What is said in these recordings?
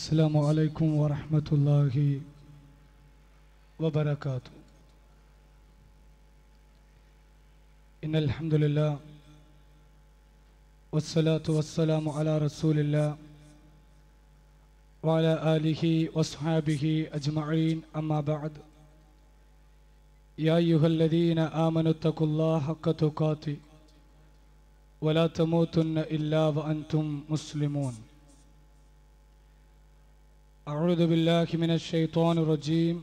السلام عليكم ورحمة الله وبركاته إن الحمد لله والصلاة والسلام على رسول الله وعلى آله وصحابه أجمعين أما بعد يا أيها الذين آمنوا اتقوا الله حق تقاته ولا تموتن إلا وأنتم مسلمون أعوذ بالله من الشيطان الرجيم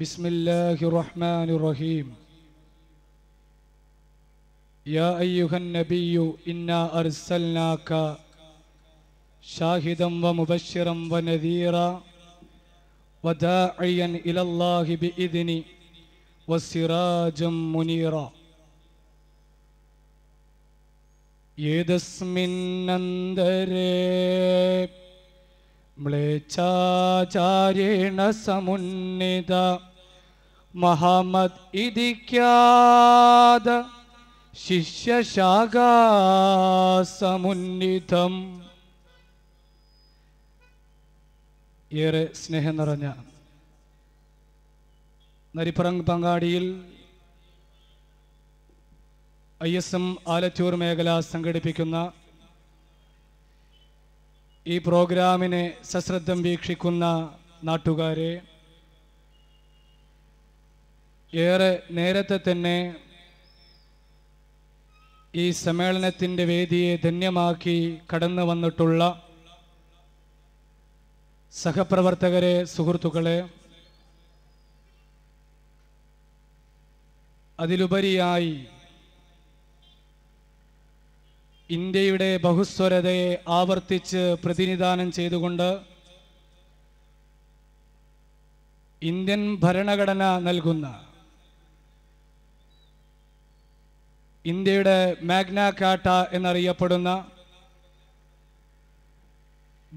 بسم الله الرحمن الرحيم يا أيها النبي إنا أرسلناك شاهدا ومبشرا ونذيرا وداعيا إلى الله بإذني وسراجا منيرا من نندري മ്ലേച്ചാചാര്യേണ സമുന്നിത महमद् इति ख्याद ഏറെ സ്നേഹം നിറഞ്ഞ നരിപ്പറങ് പങ്കാടിയിൽ ഐ എസ് എം ആലത്തൂർ മേഖല സംഘടിപ്പിക്കുന്ന ഈ പ്രോഗ്രാമിനെ സശ്രദ്ധം വീക്ഷിക്കുന്ന നാട്ടുകാരെ ഏറെ നേരത്തെ തന്നെ ഈ സമ്മേളനത്തിൻ്റെ വേദിയെ ധന്യമാക്കി കടന്നു വന്നിട്ടുള്ള സഹപ്രവർത്തകരെ സുഹൃത്തുക്കളെ അതിലുപരിയായി ഇന്ത്യയുടെ ബഹുസ്വരതയെ ആവർത്തിച്ച് പ്രതിനിധാനം ചെയ്തുകൊണ്ട് ഇന്ത്യൻ ഭരണഘടന നൽകുന്ന ഇന്ത്യയുടെ മാഗ്നാകാട്ട എന്നറിയപ്പെടുന്ന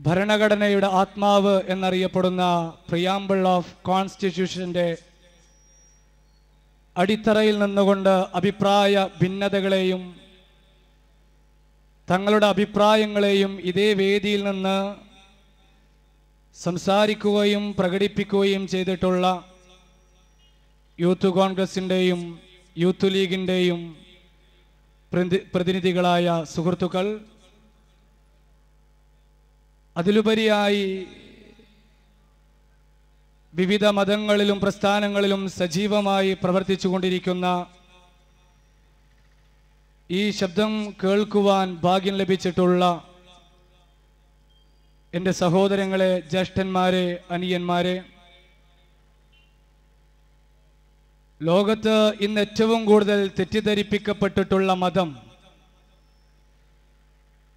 ഭരണഘടനയുടെ ആത്മാവ് എന്നറിയപ്പെടുന്ന പ്രിയാമ്പിൾ ഓഫ് കോൺസ്റ്റിറ്റ്യൂഷന്റെ അടിത്തറയിൽ നിന്നുകൊണ്ട് അഭിപ്രായ ഭിന്നതകളെയും തങ്ങളുടെ അഭിപ്രായങ്ങളെയും ഇതേ വേദിയിൽ നിന്ന് സംസാരിക്കുകയും പ്രകടിപ്പിക്കുകയും ചെയ്തിട്ടുള്ള യൂത്ത് കോൺഗ്രസിൻ്റെയും യൂത്ത് ലീഗിൻ്റെയും പ്രതിനിധികളായ സുഹൃത്തുക്കൾ അതിലുപരിയായി വിവിധ മതങ്ങളിലും പ്രസ്ഥാനങ്ങളിലും സജീവമായി പ്രവർത്തിച്ചുകൊണ്ടിരിക്കുന്ന ഈ ശബ്ദം കേൾക്കുവാൻ ഭാഗ്യം ലഭിച്ചിട്ടുള്ള എൻ്റെ സഹോദരങ്ങളെ ജ്യേഷ്ഠന്മാരെ അനിയന്മാരെ ലോകത്ത് ഇന്ന് ഏറ്റവും കൂടുതൽ തെറ്റിദ്ധരിപ്പിക്കപ്പെട്ടിട്ടുള്ള മതം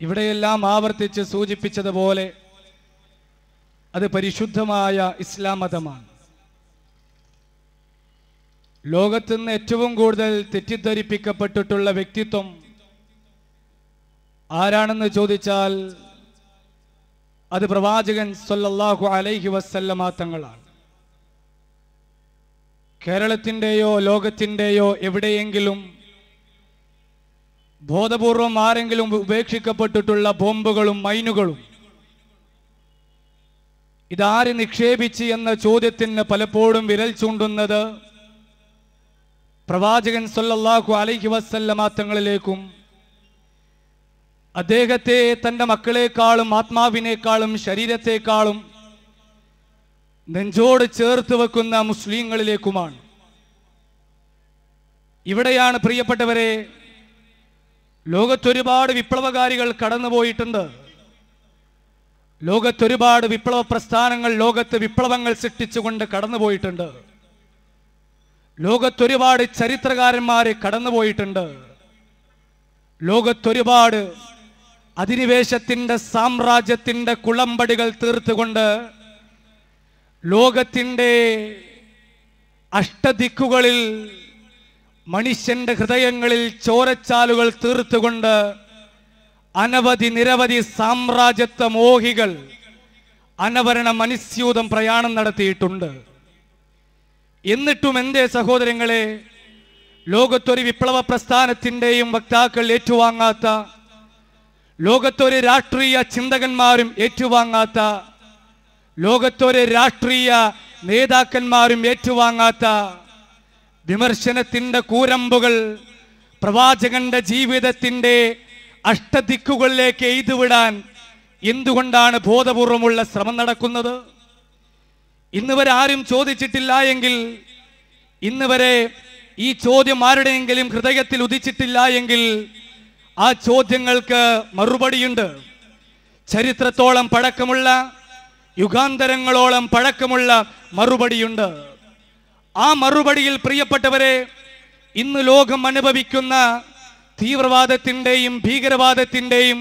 ഇവിടെയെല്ലാം ആവർത്തിച്ച് സൂചിപ്പിച്ചതുപോലെ അത് പരിശുദ്ധമായ ഇസ്ലാം മതമാണ് ലോകത്തു നിന്ന് ഏറ്റവും കൂടുതൽ തെറ്റിദ്ധരിപ്പിക്കപ്പെട്ടിട്ടുള്ള വ്യക്തിത്വം ആരാണെന്ന് ചോദിച്ചാൽ അത് പ്രവാചകൻ സൊല്ലാഹു അലൈഹി വസ്ല്ലമാ തങ്ങളാണ് കേരളത്തിൻ്റെയോ ലോകത്തിൻ്റെയോ എവിടെയെങ്കിലും ബോധപൂർവം ആരെങ്കിലും ഉപേക്ഷിക്കപ്പെട്ടിട്ടുള്ള ബോംബുകളും മൈനുകളും ഇതാര് നിക്ഷേപിച്ച് എന്ന ചോദ്യത്തിന് പലപ്പോഴും വിരൽ ചൂണ്ടുന്നത് പ്രവാചകൻ സൊല്ലാഹു അലൈഹി വസല്ലമാത്തങ്ങളിലേക്കും അദ്ദേഹത്തെ തൻ്റെ മക്കളെക്കാളും ആത്മാവിനേക്കാളും ശരീരത്തെക്കാളും നെഞ്ചോട് ചേർത്ത് വെക്കുന്ന മുസ്ലിങ്ങളിലേക്കുമാണ് ഇവിടെയാണ് പ്രിയപ്പെട്ടവരെ ലോകത്തൊരുപാട് വിപ്ലവകാരികൾ കടന്നുപോയിട്ടുണ്ട് ലോകത്തൊരുപാട് വിപ്ലവ പ്രസ്ഥാനങ്ങൾ ലോകത്ത് വിപ്ലവങ്ങൾ സൃഷ്ടിച്ചുകൊണ്ട് കടന്നുപോയിട്ടുണ്ട് ലോകത്തൊരുപാട് ചരിത്രകാരന്മാരെ കടന്നുപോയിട്ടുണ്ട് ലോകത്തൊരുപാട് അധിനിവേശത്തിൻ്റെ സാമ്രാജ്യത്തിൻ്റെ കുളമ്പടികൾ തീർത്തുകൊണ്ട് ലോകത്തിൻ്റെ അഷ്ടദിക്കുകളിൽ മനുഷ്യൻ്റെ ഹൃദയങ്ങളിൽ ചോരച്ചാലുകൾ തീർത്തുകൊണ്ട് അനവധി നിരവധി സാമ്രാജ്യത്വ മോഹികൾ അനവരണ മനുസ്യൂതം പ്രയാണം നടത്തിയിട്ടുണ്ട് എന്നിട്ടും എൻ്റെ സഹോദരങ്ങളെ ലോകത്തൊരു വിപ്ലവ പ്രസ്ഥാനത്തിൻ്റെയും വക്താക്കൾ ഏറ്റുവാങ്ങാത്ത ലോകത്തൊരു രാഷ്ട്രീയ ചിന്തകന്മാരും ഏറ്റുവാങ്ങാത്ത ലോകത്തൊരു രാഷ്ട്രീയ നേതാക്കന്മാരും ഏറ്റുവാങ്ങാത്ത വിമർശനത്തിൻ്റെ കൂരമ്പുകൾ പ്രവാചകന്റെ ജീവിതത്തിൻ്റെ അഷ്ടദിക്കുകളിലേക്ക് എഴുതുവിടാൻ എന്തുകൊണ്ടാണ് ബോധപൂർവമുള്ള ശ്രമം നടക്കുന്നത് വരെ ആരും ചോദിച്ചിട്ടില്ല എങ്കിൽ വരെ ഈ ചോദ്യം ആരുടെയെങ്കിലും ഹൃദയത്തിൽ ഉദിച്ചിട്ടില്ല എങ്കിൽ ആ ചോദ്യങ്ങൾക്ക് മറുപടിയുണ്ട് ചരിത്രത്തോളം പഴക്കമുള്ള യുഗാന്തരങ്ങളോളം പഴക്കമുള്ള മറുപടിയുണ്ട് ആ മറുപടിയിൽ പ്രിയപ്പെട്ടവരെ ഇന്ന് ലോകം അനുഭവിക്കുന്ന തീവ്രവാദത്തിൻ്റെയും ഭീകരവാദത്തിൻ്റെയും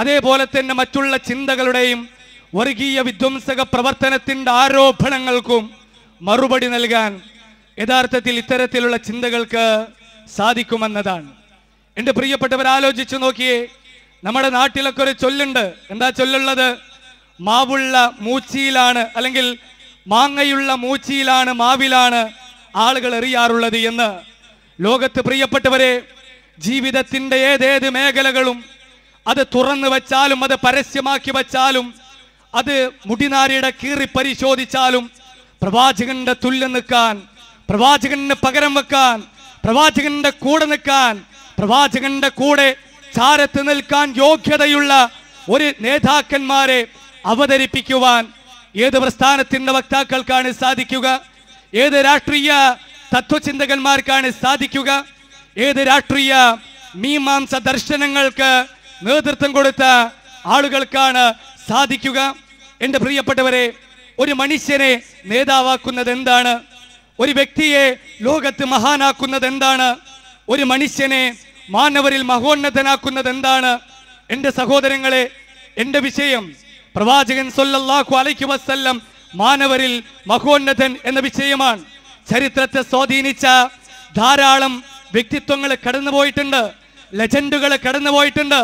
അതേപോലെ തന്നെ മറ്റുള്ള ചിന്തകളുടെയും വർഗീയ വിധ്വംസക പ്രവർത്തനത്തിന്റെ ആരോപണങ്ങൾക്കും മറുപടി നൽകാൻ യഥാർത്ഥത്തിൽ ഇത്തരത്തിലുള്ള ചിന്തകൾക്ക് സാധിക്കുമെന്നതാണ് എന്റെ പ്രിയപ്പെട്ടവർ ആലോചിച്ചു നോക്കിയേ നമ്മുടെ നാട്ടിലൊക്കെ ഒരു ചൊല്ലുണ്ട് എന്താ ചൊല്ലുള്ളത് മാവുള്ള മൂച്ചിയിലാണ് അല്ലെങ്കിൽ മാങ്ങയുള്ള മൂച്ചിയിലാണ് മാവിലാണ് ആളുകൾ എറിയാറുള്ളത് എന്ന് ലോകത്ത് പ്രിയപ്പെട്ടവരെ ജീവിതത്തിന്റെ ഏതേത് മേഖലകളും അത് തുറന്നു വച്ചാലും അത് പരസ്യമാക്കി വച്ചാലും അത് മുടിനാരിയുടെ കീറി പരിശോധിച്ചാലും പ്രവാചകന്റെ തുല്യം നിൽക്കാൻ പ്രവാചകന് പകരം വെക്കാൻ പ്രവാചകന്റെ കൂടെ നിൽക്കാൻ പ്രവാചകന്റെ കൂടെ ചാരത്ത് നിൽക്കാൻ യോഗ്യതയുള്ള ഒരു നേതാക്കന്മാരെ അവതരിപ്പിക്കുവാൻ ഏത് പ്രസ്ഥാനത്തിൻ്റെ വക്താക്കൾക്കാണ് സാധിക്കുക ഏത് രാഷ്ട്രീയ തത്വചിന്തകന്മാർക്കാണ് സാധിക്കുക ഏത് രാഷ്ട്രീയ മീമാംസ ദർശനങ്ങൾക്ക് നേതൃത്വം കൊടുത്ത ആളുകൾക്കാണ് സാധിക്കുക എൻ്റെ പ്രിയപ്പെട്ടവരെ ഒരു മനുഷ്യനെ നേതാവാക്കുന്നത് എന്താണ് ഒരു വ്യക്തിയെ ലോകത്ത് മഹാനാക്കുന്നത് എന്താണ് ഒരു മനുഷ്യനെ മാനവരിൽ മഹോന്നതനാക്കുന്നത് എന്താണ് എൻ്റെ സഹോദരങ്ങളെ എൻ്റെ വിഷയം പ്രവാചകൻ സൊല്ലാഹു അലൈക്കു വസ്ല്ലം മാനവരിൽ മഹോന്നതൻ എന്ന വിഷയമാണ് ചരിത്രത്തെ സ്വാധീനിച്ച ധാരാളം വ്യക്തിത്വങ്ങൾ കടന്നുപോയിട്ടുണ്ട് ലെജൻഡുകൾ കടന്നുപോയിട്ടുണ്ട്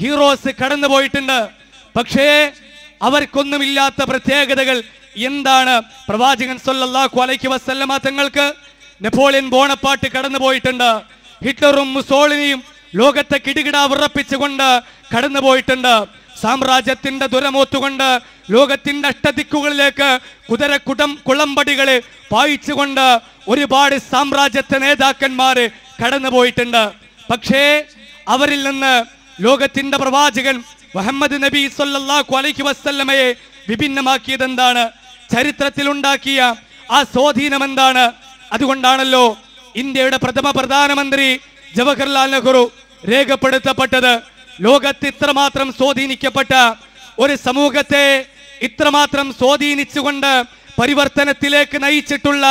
ഹീറോസ് കടന്നുപോയിട്ടുണ്ട് പക്ഷേ അവർക്കൊന്നുമില്ലാത്ത പ്രത്യേകതകൾ എന്താണ് പ്രവാചകൻ സൊല്ലാഹു അലൈക്ക് വസ്ല്ലമ തങ്ങൾക്ക് നെപ്പോളിയൻ ബോണപ്പാട്ട് കടന്നുപോയിട്ടുണ്ട് ഹിറ്റ്ലറും മുസോളിനിയും ലോകത്തെ കിടുകിട കടന്നു കടന്നുപോയിട്ടുണ്ട് സാമ്രാജ്യത്തിന്റെ ദുരമോത്തുകൊണ്ട് ലോകത്തിന്റെ അഷ്ടദിക്കുകളിലേക്ക് കുതിരക്കുടം കുളമ്പടികളെ പായിച്ചുകൊണ്ട് ഒരുപാട് സാമ്രാജ്യത്തെ നേതാക്കന്മാര് കടന്നുപോയിട്ടുണ്ട് പക്ഷേ അവരിൽ നിന്ന് ലോകത്തിന്റെ പ്രവാചകൻ മുഹമ്മദ് നബി സൊല്ലാഹു അലൈഹി വസ്ല്ലമയെ വിഭിന്നമാക്കിയത് എന്താണ് ചരിത്രത്തിലുണ്ടാക്കിയ ആ സ്വാധീനം എന്താണ് അതുകൊണ്ടാണല്ലോ ഇന്ത്യയുടെ പ്രഥമ പ്രധാനമന്ത്രി ജവഹർലാൽ നെഹ്റു രേഖപ്പെടുത്തപ്പെട്ടത് ലോകത്ത് ഇത്രമാത്രം സ്വാധീനിക്കപ്പെട്ട ഒരു സമൂഹത്തെ ഇത്രമാത്രം സ്വാധീനിച്ചുകൊണ്ട് പരിവർത്തനത്തിലേക്ക് നയിച്ചിട്ടുള്ള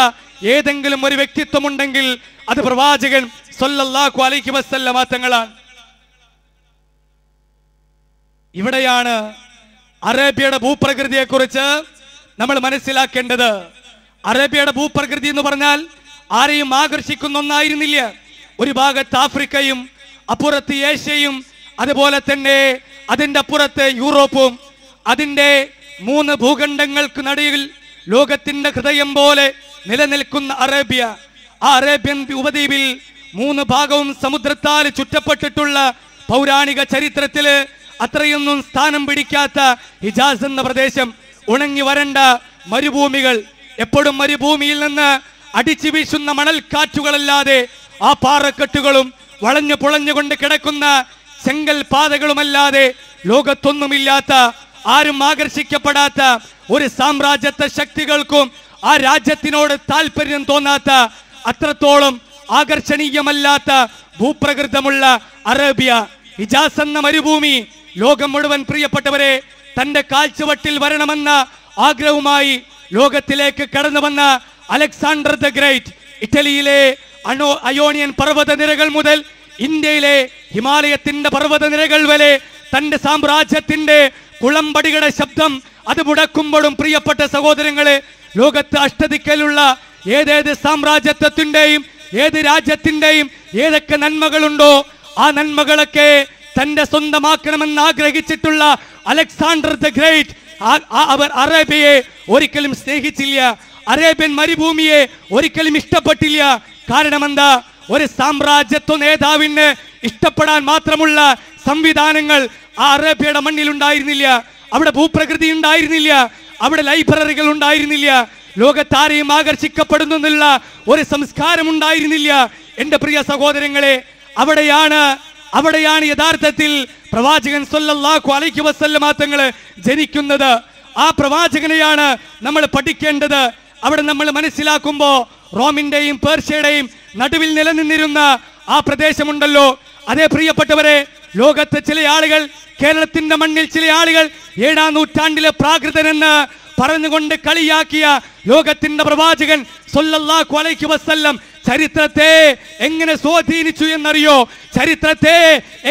ഏതെങ്കിലും ഒരു വ്യക്തിത്വമുണ്ടെങ്കിൽ അത് പ്രവാചകൻ സൊല്ലാഹു അലൈഹി വസല്ലമ തങ്ങളാണ് ഇവിടെയാണ് അറേബ്യയുടെ ഭൂപ്രകൃതിയെക്കുറിച്ച് നമ്മൾ മനസ്സിലാക്കേണ്ടത് അറേബ്യയുടെ ഭൂപ്രകൃതി എന്ന് പറഞ്ഞാൽ ആരെയും ആകർഷിക്കുന്ന ഒന്നായിരുന്നില്ല ഒരു ഭാഗത്ത് ആഫ്രിക്കയും അപ്പുറത്ത് ഏഷ്യയും അതുപോലെ തന്നെ അതിൻ്റെ അപ്പുറത്ത് യൂറോപ്പും അതിൻ്റെ മൂന്ന് ഭൂഖണ്ഡങ്ങൾക്ക് നടുവിൽ ലോകത്തിൻ്റെ ഹൃദയം പോലെ നിലനിൽക്കുന്ന അറേബ്യ ആ അറേബ്യൻ ഉപദ്വീപിൽ മൂന്ന് ഭാഗവും സമുദ്രത്താൽ ചുറ്റപ്പെട്ടിട്ടുള്ള പൗരാണിക ചരിത്രത്തില് അത്രയൊന്നും സ്ഥാനം പിടിക്കാത്ത ഹിജാസ് എന്ന പ്രദേശം ഉണങ്ങി വരണ്ട മരുഭൂമികൾ എപ്പോഴും മരുഭൂമിയിൽ നിന്ന് അടിച്ചു വീശുന്ന മണൽക്കാറ്റുകളല്ലാതെ ആ പാറക്കെട്ടുകളും വളഞ്ഞു പുളഞ്ഞുകൊണ്ട് കിടക്കുന്ന ചെങ്കൽ പാതകളുമല്ലാതെ ലോകത്തൊന്നുമില്ലാത്ത ആരും ആകർഷിക്കപ്പെടാത്ത ഒരു സാമ്രാജ്യത്തെ ശക്തികൾക്കും ആ രാജ്യത്തിനോട് താല്പര്യം തോന്നാത്ത അത്രത്തോളം ആകർഷണീയമല്ലാത്ത ഭൂപ്രകൃതമുള്ള അറേബ്യ ഹിജാസ് എന്ന മരുഭൂമി ലോകം മുഴുവൻ പ്രിയപ്പെട്ടവരെ തന്റെ കാഴ്ചവട്ടിൽ വരണമെന്ന ആഗ്രഹവുമായി ലോകത്തിലേക്ക് കടന്നു വന്ന അലക്സാണ്ടർ ദ ഗ്രേറ്റ് ഇറ്റലിയിലെ അണോ അയോണിയൻ പർവ്വത നിരകൾ മുതൽ ഇന്ത്യയിലെ ഹിമാലയത്തിന്റെ പർവ്വത നിരകൾ വരെ തന്റെ സാമ്രാജ്യത്തിന്റെ കുളമ്പടികളുടെ ശബ്ദം അത് മുടക്കുമ്പോഴും പ്രിയപ്പെട്ട സഹോദരങ്ങളെ ലോകത്ത് അഷ്ടദിക്കലുള്ള ഏതേത് സാമ്രാജ്യത്വത്തിൻ്റെയും ഏത് രാജ്യത്തിൻ്റെയും ഏതൊക്കെ നന്മകളുണ്ടോ ആ നന്മകളൊക്കെ തന്റെ സ്വന്തമാക്കണമെന്ന് ആഗ്രഹിച്ചിട്ടുള്ള അലക്സാണ്ടർ ദ ഗ്രേറ്റ് അവർ അറേബ്യയെ ഒരിക്കലും സ്നേഹിച്ചില്ല അറേബ്യൻ മരുഭൂമിയെ ഒരിക്കലും ഇഷ്ടപ്പെട്ടില്ല കാരണം എന്താ ഒരു സാമ്രാജ്യത്വ നേതാവിന് ഇഷ്ടപ്പെടാൻ മാത്രമുള്ള സംവിധാനങ്ങൾ ആ അറേബ്യയുടെ മണ്ണിൽ ഉണ്ടായിരുന്നില്ല അവിടെ ഭൂപ്രകൃതി ഉണ്ടായിരുന്നില്ല അവിടെ ലൈബ്രറികൾ ഉണ്ടായിരുന്നില്ല ലോകത്താരെയും ആകർഷിക്കപ്പെടുന്നുള്ള ഒരു സംസ്കാരം ഉണ്ടായിരുന്നില്ല എൻ്റെ പ്രിയ സഹോദരങ്ങളെ അവിടെയാണ് അവിടെയാണ് യഥാർത്ഥത്തിൽ പ്രവാചകൻ സൊല്ലാഹു അലൈക്ക് വസല്ലമാത്തങ്ങൾ ജനിക്കുന്നത് ആ പ്രവാചകനെയാണ് നമ്മൾ പഠിക്കേണ്ടത് അവിടെ നമ്മൾ മനസ്സിലാക്കുമ്പോൾ റോമിൻ്റെയും പേർഷ്യയുടെയും നടുവിൽ നിലനിന്നിരുന്ന ആ പ്രദേശമുണ്ടല്ലോ അതേ പ്രിയപ്പെട്ടവരെ ലോകത്തെ ചില ആളുകൾ കേരളത്തിന്റെ മണ്ണിൽ ചില ആളുകൾ ഏഴാം നൂറ്റാണ്ടിലെ പ്രാകൃതനെന്ന് പറഞ്ഞുകൊണ്ട് കളിയാക്കിയ ലോകത്തിന്റെ പ്രവാചകൻ സൊല്ലാഹു അലൈഹി വസ്ല്ലം ചരിത്രത്തെ എങ്ങനെ സ്വാധീനിച്ചു എന്നറിയോ ചരിത്രത്തെ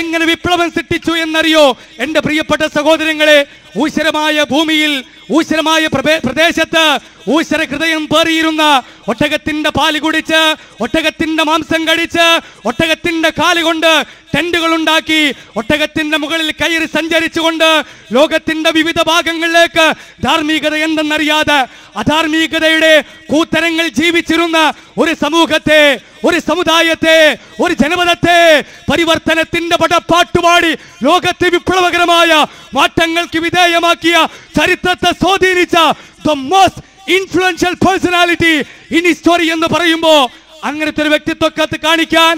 എങ്ങനെ വിപ്ലവം സൃഷ്ടിച്ചു എന്നറിയോ എൻ്റെ പ്രിയപ്പെട്ട സഹോദരങ്ങളെ ഊശ്വരമായ ഭൂമിയിൽ ഊശ്വരമായ പ്രദേശത്ത് ഊശ്വര ഹൃദയം പേറിയിരുന്ന ഒട്ടകത്തിന്റെ പാല് കുടിച്ച് ഒട്ടകത്തിന്റെ മാംസം കടിച്ച് ഒട്ടകത്തിന്റെ കാലുകൊണ്ട് ടെന്റുകൾ ഉണ്ടാക്കി ഒട്ടകത്തിന്റെ മുകളിൽ കയറി സഞ്ചരിച്ചുകൊണ്ട് ലോകത്തിന്റെ വിവിധ ഭാഗങ്ങളിലേക്ക് ധാർമ്മികത എന്തെന്നറിയാതെ അധാർമികതയുടെ കൂത്തരങ്ങൾ ജീവിച്ചിരുന്ന ഒരു സമൂഹത്തെ ഒരു സമുദായത്തെ ഒരു ജനപദത്തെ പരിവർത്തനത്തിന്റെ പടപ്പാട്ടുപാടി ലോകത്തെ വിപ്ലവകരമായ മാറ്റങ്ങൾക്ക് വിധേയമാക്കിയ ചരിത്രത്തെ സ്വാധീനിച്ച most influential personality in history എന്ന് പറയുമ്പോൾ അങ്ങനത്തെ ഒരു വ്യക്തിത്വക്കത്ത് കാണിക്കാൻ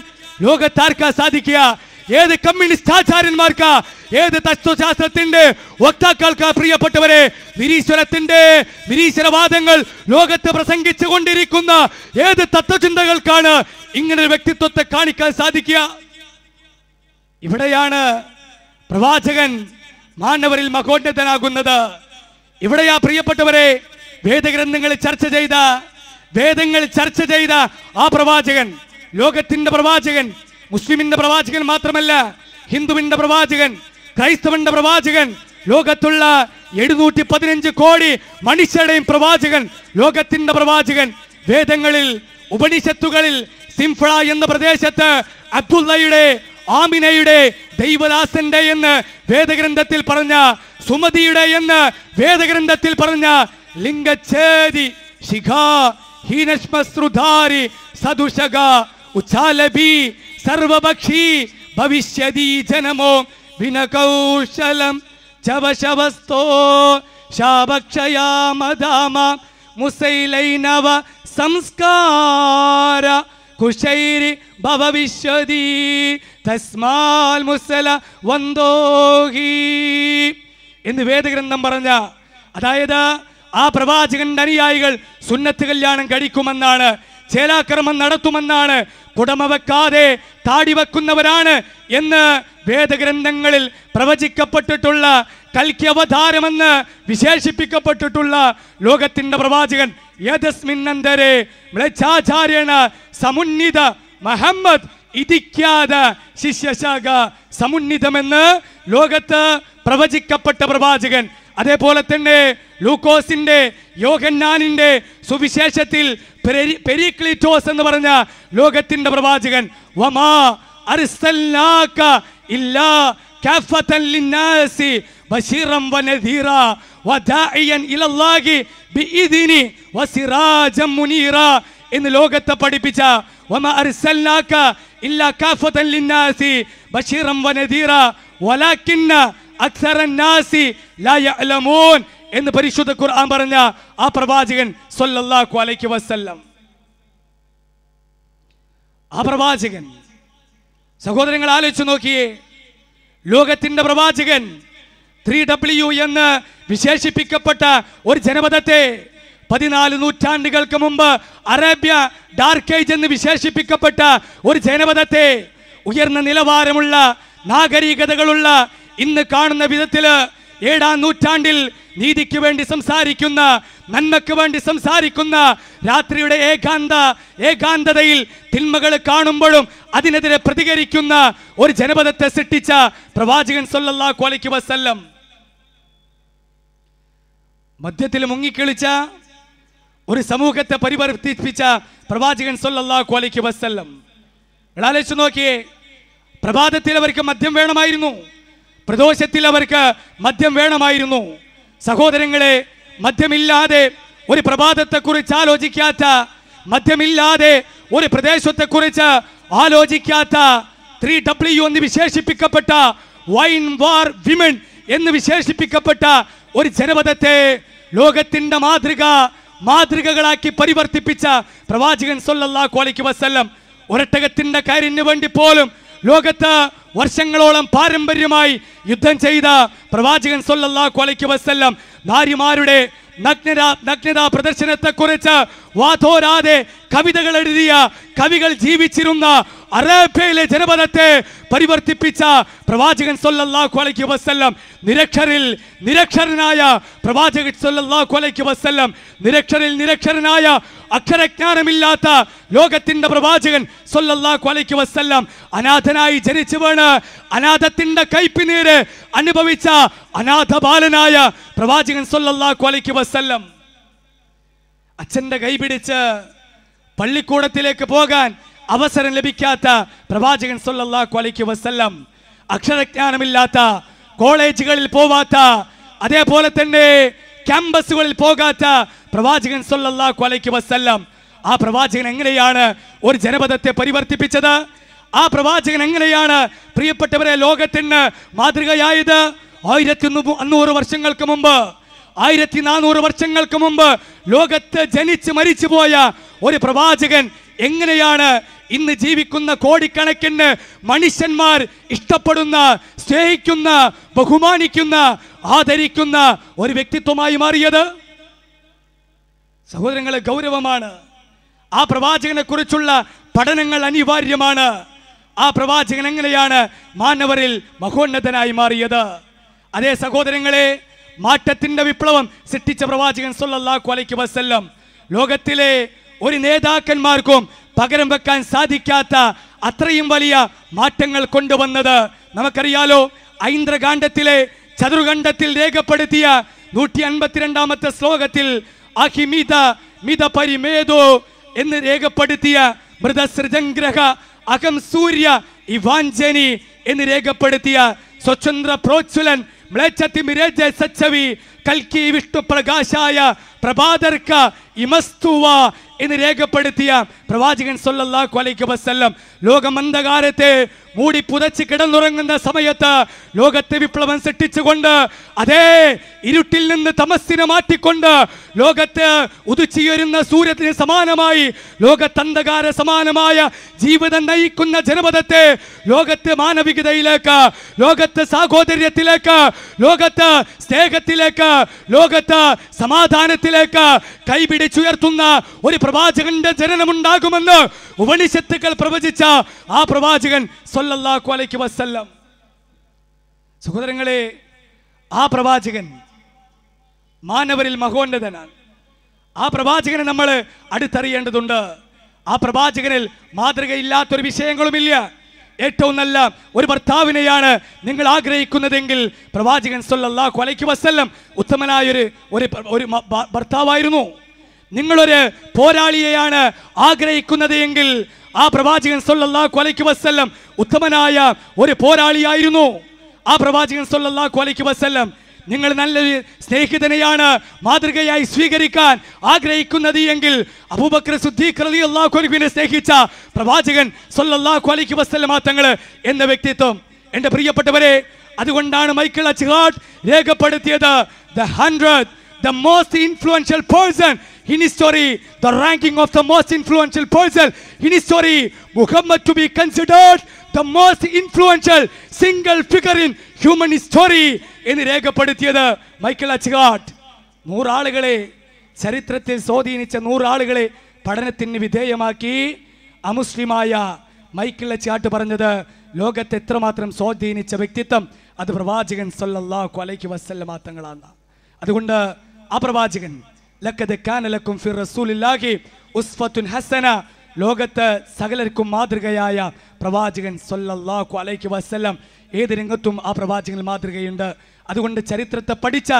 ലോകത്താർക്കാ സാധിക്കുക ഏത് കമ്മ്യൂണിസ്റ്റ് ആചാര്യന്മാർക്ക് ഏത് തത്വശാസ്ത്രത്തിന്റെ വക്താക്കൾക്ക് പ്രിയപ്പെട്ടവരെ നിരീശ്വരത്തിന്റെ നിരീശ്വരവാദങ്ങൾ ലോകത്ത് പ്രസംഗിച്ചു കൊണ്ടിരിക്കുന്ന ഏത് തത്വചിന്തകൾക്കാണ് ഇങ്ങനെ ഒരു വ്യക്തിത്വത്തെ കാണിക്കാൻ സാധിക്കുക ഇവിടെയാണ് പ്രവാചകൻ മാനവരിൽ മഹോന്നതനാകുന്നത് ഇവിടെയാ പ്രിയപ്പെട്ടവരെ വേദഗ്രന്ഥങ്ങൾ ചർച്ച ചെയ്ത വേദങ്ങൾ ചർച്ച ചെയ്ത ആ പ്രവാചകൻ ലോകത്തിന്റെ പ്രവാചകൻ മുസ്ലിമിന്റെ പ്രവാചകൻ മാത്രമല്ല ഹിന്ദുവിന്റെ പ്രവാചകൻ ക്രൈസ്തവന്റെ പ്രവാചകൻ ലോകത്തുള്ള എഴുന്നൂറ്റി പതിനഞ്ച് കോടി മനുഷ്യരുടെയും പ്രവാചകൻ ലോകത്തിന്റെ പ്രവാചകൻ വേദങ്ങളിൽ ഉപനിഷത്തുകളിൽ സിംഫള എന്ന പ്രദേശത്ത് അബ്ദുള്ളയുടെ ആമിനയുടെ ദൈവദാസന്റെ എന്ന് വേദഗ്രന്ഥത്തിൽ പറഞ്ഞ സുമതിയുടെ എന്ന് വേദഗ്രന്ഥത്തിൽ പറഞ്ഞ ലിംഗച്ഛേദി ശിഖ ഹീനശ്മശ്രുധാരി സദുഷക ഉച്ചാലബി സർവപക്ഷി ഭവിഷ്യതി ജനമോ വിനകൗശലം ചവശവസ്തോ ശാപക്ഷയാമധാമ മുസൈലൈനവ സംസ്കാര കുശൈരി ഭവവിശ്വതി തസ്മാൽ മുസല വന്തോഹി എന്ന് വേദഗ്രന്ഥം പറഞ്ഞ അതായത് ആ പ്രവാചകന്റെ അനുയായികൾ സുന്നത്ത് കല്യാണം കഴിക്കുമെന്നാണ് ചേലാക്രമം നടത്തുമെന്നാണ് കുടമ വെക്കാതെ താടി വെക്കുന്നവരാണ് എന്ന് വേദഗ്രന്ഥങ്ങളിൽ പ്രവചിക്കപ്പെട്ടിട്ടുള്ള കൽക്കി അവതാരമെന്ന് വിശേഷിപ്പിക്കപ്പെട്ടിട്ടുള്ള ലോകത്തിന്റെ പ്രവാചകൻ യഥസ്മിന്നന്തരെ മ്ലച്ചാചാര്യണ സമുന്നിത മുഹമ്മദ് ഇടിക്കാത ശിഷ്യശാഖ സമുന്നിതമെന്ന് ലോകത്ത് പ്രവചിക്കപ്പെട്ട പ്രവാചകൻ അതേപോലെ തന്നെ ലൂക്കോസിന്റെ യോഗന്നാനിന്റെ സുവിശേഷത്തിൽ പെരിക്ലീറ്റോസ് എന്ന് പറഞ്ഞ ലോകത്തിന്റെ പ്രവാചകൻ എന്ന് ലോകത്തെ പഠിപ്പിച്ച വമാ എന്ന് പരിശുദ്ധ ഖുർആൻ പറഞ്ഞ ആ പ്രവാചകൻ സൊല്ലാഹു അലൈഹി വസ്ല്ലം ആ പ്രവാചകൻ സഹോദരങ്ങൾ ആലോചിച്ചു നോക്കിയേ ലോകത്തിന്റെ പ്രവാചകൻ ത്രീ ഡബ്ല്യു എന്ന് വിശേഷിപ്പിക്കപ്പെട്ട ഒരു ജനപദത്തെ പതിനാല് നൂറ്റാണ്ടുകൾക്ക് മുമ്പ് അറേബ്യ ഡാർക്ക് ഏജ് എന്ന് വിശേഷിപ്പിക്കപ്പെട്ട ഒരു ജനപദത്തെ ഉയർന്ന നിലവാരമുള്ള നാഗരികതകളുള്ള ഇന്ന് കാണുന്ന വിധത്തില് ഏഴാം നൂറ്റാണ്ടിൽ നീതിക്ക് വേണ്ടി സംസാരിക്കുന്ന നന്മയ്ക്ക് വേണ്ടി സംസാരിക്കുന്ന രാത്രിയുടെ ഏകാന്ത ഏകാന്തതയിൽ തിന്മകൾ കാണുമ്പോഴും അതിനെതിരെ പ്രതികരിക്കുന്ന ഒരു ജനപദത്തെ സൃഷ്ടിച്ച പ്രവാചകൻ സൊല്ലാഹു അലൈക്ക് വസ്ല്ലം മദ്യത്തിൽ മുങ്ങിക്കിളിച്ച ഒരു സമൂഹത്തെ പരിവർത്തിപ്പിച്ച പ്രവാചകൻ സൊല്ലാഹു അലൈക്ക് വസ്ല്ലം ആലോചിച്ച് നോക്കിയേ പ്രഭാതത്തിൽ അവർക്ക് മദ്യം വേണമായിരുന്നു പ്രദോഷത്തിൽ അവർക്ക് മദ്യം വേണമായിരുന്നു സഹോദരങ്ങളെ മദ്യമില്ലാതെ ഒരു പ്രഭാതത്തെക്കുറിച്ച് ആലോചിക്കാത്ത മദ്യമില്ലാതെ ഒരു പ്രദേശത്തെക്കുറിച്ച് ആലോചിക്കാത്ത ത്രീ ഡബ്ല്യു എന്ന് വിശേഷിപ്പിക്കപ്പെട്ട വൈൻ വാർ വിമൻ എന്ന് വിശേഷിപ്പിക്കപ്പെട്ട ഒരു ജനപദത്തെ ലോകത്തിൻ്റെ മാതൃക മാതൃകകളാക്കി പരിവർത്തിപ്പിച്ച പ്രവാചകൻ സൊല്ലാ കോലയ്ക്ക് വസ്ല്ലം ഒരട്ടകത്തിൻ്റെ കാര്യത്തിന് വേണ്ടി പോലും ലോകത്ത് വർഷങ്ങളോളം പാരമ്പര്യമായി യുദ്ധം ചെയ്ത പ്രവാചകൻ സൊല്ലാ കൊലയ്ക്ക് വസ്ല്ലാം ഭാര്യമാരുടെ നഗ്നരാ നഗ്നതാ പ്രദർശനത്തെക്കുറിച്ച് വാതോരാതെ കവിതകൾ എഴുതിയ കവികൾ ജീവിച്ചിരുന്ന അറേബ്യയിലെ ജനപദത്തെ പരിവർത്തിപ്പിച്ച പ്രവാചകൻ സൊല്ലാ കൊലയ്ക്ക് വസ്ല്ലം നിരക്ഷരിൽ നിരക്ഷരനായ പ്രവാചകൻ സൊല്ലാ കൊലയ്ക്ക് വസ്ല്ലം നിരക്ഷരിൽ നിരക്ഷരനായ അക്ഷരജ്ഞാനമില്ലാത്ത ലോകത്തിന്റെ പ്രവാചകൻ സൊല്ലാഹു വസ്ല്ലാം അനാഥനായി ജനിച്ചു വേണ് അനാഥത്തിന്റെ കൈപ്പിനീര് അനുഭവിച്ച അനാഥ ബാലനായ പ്രവാചകൻ സൊല്ലാഹു അലൈക്ക് വസ്ല്ലാം അച്ഛന്റെ കൈപിടിച്ച് പള്ളിക്കൂടത്തിലേക്ക് പോകാൻ അവസരം ലഭിക്കാത്ത പ്രവാചകൻ സൊല്ലാഹു അലൈക്ക് വസ്ല്ലാം അക്ഷരജ്ഞാനമില്ലാത്ത കോളേജുകളിൽ പോവാത്ത അതേപോലെ തന്നെ ക്യാമ്പസുകളിൽ പോകാത്ത പ്രവാചകൻ സൊല്ലാ കൊലയ്ക്ക് വസ്ല്ലാം ആ പ്രവാചകൻ എങ്ങനെയാണ് ഒരു ജനപദത്തെ പരിവർത്തിപ്പിച്ചത് ആ പ്രവാചകൻ എങ്ങനെയാണ് പ്രിയപ്പെട്ടവരെ ലോകത്തിന് മാതൃകയായത് ആയിരത്തി അഞ്ഞൂറ് വർഷങ്ങൾക്ക് മുമ്പ് ആയിരത്തി നാനൂറ് വർഷങ്ങൾക്ക് മുമ്പ് ലോകത്ത് ജനിച്ച് മരിച്ചുപോയ ഒരു പ്രവാചകൻ എങ്ങനെയാണ് ഇന്ന് ജീവിക്കുന്ന കോടിക്കണക്കിന് മനുഷ്യന്മാർ ഇഷ്ടപ്പെടുന്ന സ്നേഹിക്കുന്ന ബഹുമാനിക്കുന്ന ആദരിക്കുന്ന ഒരു വ്യക്തിത്വമായി മാറിയത് സഹോദരങ്ങളെ ഗൗരവമാണ് ആ പ്രവാചകനെ കുറിച്ചുള്ള പഠനങ്ങൾ അനിവാര്യമാണ് ആ പ്രവാചകൻ എങ്ങനെയാണ് മാനവരിൽ മഹോന്നതനായി മാറിയത് അതേ സഹോദരങ്ങളെ മാറ്റത്തിന്റെ വിപ്ലവം സൃഷ്ടിച്ച പ്രവാചകൻ സല്ലല്ലാഹു അലൈഹി വസ്ല്ലം ലോകത്തിലെ ഒരു നേതാക്കന്മാർക്കും പകരം വെക്കാൻ സാധിക്കാത്ത അത്രയും വലിയ മാറ്റങ്ങൾ കൊണ്ടുവന്നത് നമുക്കറിയാലോ ഐന്ദ്രകാന്ഡത്തിലെ ചതുർഖണ്ഡത്തിൽ രേഖപ്പെടുത്തിയ നൂറ്റി അൻപത്തിരണ്ടാമത്തെ ശ്ലോകത്തിൽ അഹിമിത മിത എന്ന് രേഖപ്പെടുത്തിയ മൃതസൃജംഗ്രഹ അകം സൂര്യ ഇവാഞ്ചനി എന്ന് രേഖപ്പെടുത്തിയ സ്വച്ഛന്ദ്ര പ്രോച്ചുലൻ മ്ലേച്ഛത്തി മിരേജ സച്ചവി കൽക്കി വിഷ്ണു പ്രകാശായ പ്രഭാതർക്ക ഇമസ്തുവ എന്ന് രേഖപ്പെടുത്തിയ പ്രവാചകൻ സൊല്ലാഹു അലൈക്കു വസ്ല്ലം ലോകമന്ധകാരത്തെ മൂടി പുതച്ച് കിടന്നുറങ്ങുന്ന സമയത്ത് ലോകത്തെ വിപ്ലവം സൃഷ്ടിച്ചുകൊണ്ട് അതേ ഇരുട്ടിൽ നിന്ന് തമസ്സിനെ മാറ്റിക്കൊണ്ട് ലോകത്ത് ഉദിച്ചുയരുന്ന സൂര്യത്തിന് സമാനമായി ലോകത്തന്ധകാര സമാനമായ ജീവിതം നയിക്കുന്ന ജനപഥത്തെ ലോകത്ത് മാനവികതയിലേക്ക് ലോകത്ത് സാഹോദര്യത്തിലേക്ക് ലോകത്ത് സ്നേഹത്തിലേക്ക് ലോകത്ത് സമാധാനത്തിലേക്ക് കൈപിടിച്ചുയർത്തുന്ന ഒരു പ്രവാചകന്റെ ജനനമുണ്ടാകുമെന്ന് ഉപനിഷത്തുക്കൾ പ്രവചിച്ച ആ പ്രവാചകൻ സൊല്ലാഹു അലൈക്ക് സഹോദരങ്ങളെ ആ പ്രവാചകൻ മാനവരിൽ മഹോന്നതനാണ് ആ പ്രവാചകനെ നമ്മൾ അടുത്തറിയേണ്ടതുണ്ട് ആ പ്രവാചകനിൽ മാതൃകയില്ലാത്തൊരു വിഷയങ്ങളുമില്ല ഏറ്റവും നല്ല ഒരു ഭർത്താവിനെയാണ് നിങ്ങൾ ആഗ്രഹിക്കുന്നതെങ്കിൽ പ്രവാചകൻ സൊല്ലാ കൊലയ്ക്ക് വസ്ല്ലം ഉത്തമനായൊരു ഒരു ഒരു ഭർത്താവായിരുന്നു നിങ്ങളൊരു പോരാളിയെയാണ് ആഗ്രഹിക്കുന്നത് എങ്കിൽ ആ പ്രവാചകൻ സൊല്ലാ കൊലയ്ക്ക് വസ്ല്ലം ഉത്തമനായ ഒരു പോരാളിയായിരുന്നു ആ പ്രവാചകൻ സൊല്ലാ കൊലയ്ക്ക് വസ്ല്ലം നിങ്ങൾ നല്ലൊരു സ്നേഹിതനെയാണ് മാതൃകയായി സ്വീകരിക്കാൻ ആഗ്രഹിക്കുന്നത് എങ്കിൽ അബൂബക്ര സുദ്ദീഖ്ലാഖുലിനെ സ്നേഹിച്ച പ്രവാചകൻ സൊല്ലാഹു എന്ന വ്യക്തിത്വം എൻ്റെ പ്രിയപ്പെട്ടവരെ അതുകൊണ്ടാണ് മൈക്കിൾ അച്ചുഹാട്ട് രേഖപ്പെടുത്തിയത് the hundred the most influential person in history the ranking of the most influential person in history Muhammad to be considered the most influential single figure in human history എന്ന് രേഖപ്പെടുത്തിയത് Michael അച്ച്ഗാട്ട് നൂറാളുകളെ ചരിത്രത്തിൽ സ്വാധീനിച്ച നൂറാളുകളെ പഠനത്തിന് വിധേയമാക്കി അമുസ്ലിമായ Michael chaat പറഞ്ഞത് ലോകത്തെ എത്രമാത്രം സ്വാധീനിച്ച വ്യക്തിത്വം അത് പ്രവാചകൻ സൊല്ലാഹു അലൈക്ക് വസ്ല്ലാം തങ്ങളാണ് അതുകൊണ്ട് ആ പ്രവാചകൻ ലക്കത് കാനലക്കും ഫിർ റസൂലില്ലാഹി ഉസ്ഫത്തുൻ ഹസന ലോകത്ത് സകലർക്കും മാതൃകയായ പ്രവാചകൻ സൊല്ലാഹു അലൈക്ക് വസ്ല്ലാം ഏത് രംഗത്തും ആ പ്രവാചകൻ മാതൃകയുണ്ട് അതുകൊണ്ട് ചരിത്രത്തെ പഠിച്ച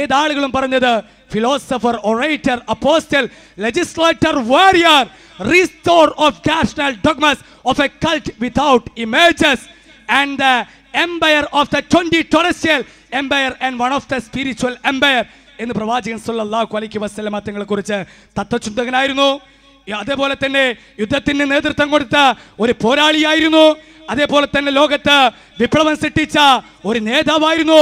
ഏതാളുകളും പറഞ്ഞത് philosopher orator apostle legislator warrior restorer of national dogmas of a cult without images and the empire of the twenty terrestrial empire and one of the spiritual empire എന്ന് പ്രവാചകൻ സൊല്ലാഹു അലൈക്ക് വസ്ലം കുറിച്ച് തത്വചിന്തകനായിരുന്നു അതേപോലെ തന്നെ യുദ്ധത്തിന് നേതൃത്വം കൊടുത്ത ഒരു പോരാളിയായിരുന്നു അതേപോലെ തന്നെ ലോകത്ത് വിപ്ലവം സൃഷ്ടിച്ച ഒരു നേതാവായിരുന്നു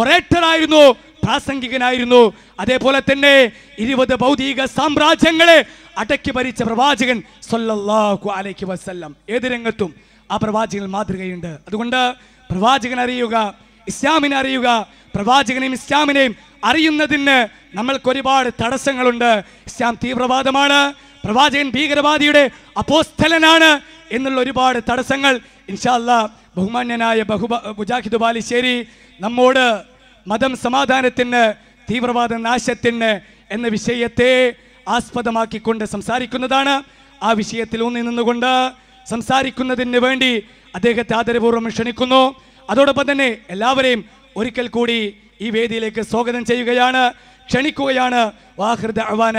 ഒറേറ്ററായിരുന്നു പ്രാസംഗികനായിരുന്നു അതേപോലെ തന്നെ ഇരുപത് ഭൗതിക സാമ്രാജ്യങ്ങളെ അടക്കി ഭരിച്ച പ്രവാചകൻ സൊല്ലാഹു വസ്ല്ലാം ഏത് രംഗത്തും ആ പ്രവാചകൻ മാതൃകയുണ്ട് അതുകൊണ്ട് പ്രവാചകൻ അറിയുക ഇസ്ലാമിനെ അറിയുക പ്രവാചകനെയും ഇസ്ലാമിനെയും അറിയുന്നതിന് നമ്മൾക്ക് ഒരുപാട് തടസ്സങ്ങളുണ്ട് ഇസ്ലാം തീവ്രവാദമാണ് പ്രവാചകൻ ഭീകരവാദിയുടെ അപ്പോസ്തലനാണ് എന്നുള്ള ഒരുപാട് തടസ്സങ്ങൾ ഇൻഷാല്ല ബഹുമാന്യനായ ബഹുബ മുജാഹിദ് ബാലിശ്ശേരി നമ്മോട് മതം സമാധാനത്തിന് തീവ്രവാദ നാശത്തിന് എന്ന വിഷയത്തെ ആസ്പദമാക്കിക്കൊണ്ട് സംസാരിക്കുന്നതാണ് ആ വിഷയത്തിൽ ഊന്നി നിന്നുകൊണ്ട് സംസാരിക്കുന്നതിന് വേണ്ടി അദ്ദേഹത്തെ ആദരപൂർവ്വം ക്ഷണിക്കുന്നു അതോടൊപ്പം തന്നെ എല്ലാവരെയും ഒരിക്കൽ കൂടി ഈ വേദിയിലേക്ക് സ്വാഗതം ചെയ്യുകയാണ് ക്ഷണിക്കുകയാണ് വാഹൃദ അവാന